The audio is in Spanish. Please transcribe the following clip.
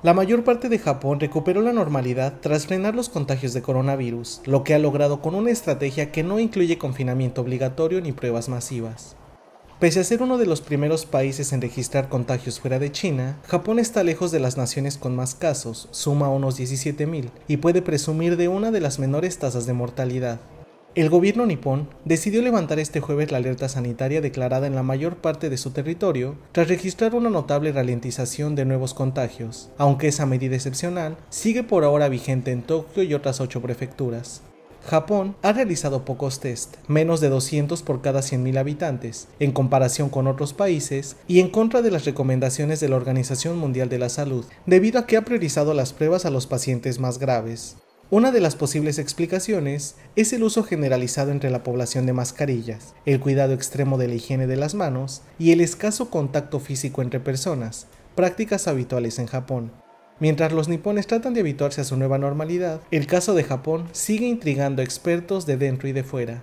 La mayor parte de Japón recuperó la normalidad tras frenar los contagios de coronavirus, lo que ha logrado con una estrategia que no incluye confinamiento obligatorio ni pruebas masivas. Pese a ser uno de los primeros países en registrar contagios fuera de China, Japón está lejos de las naciones con más casos, suma unos 17.000, y puede presumir de una de las menores tasas de mortalidad. El gobierno nipón decidió levantar este jueves la alerta sanitaria declarada en la mayor parte de su territorio tras registrar una notable ralentización de nuevos contagios, aunque esa medida excepcional sigue por ahora vigente en Tokio y otras ocho prefecturas. Japón ha realizado pocos test, menos de 200 por cada 100.000 habitantes, en comparación con otros países y en contra de las recomendaciones de la Organización Mundial de la Salud, debido a que ha priorizado las pruebas a los pacientes más graves. Una de las posibles explicaciones es el uso generalizado entre la población de mascarillas, el cuidado extremo de la higiene de las manos y el escaso contacto físico entre personas, prácticas habituales en Japón. Mientras los nipones tratan de habituarse a su nueva normalidad, el caso de Japón sigue intrigando a expertos de dentro y de fuera.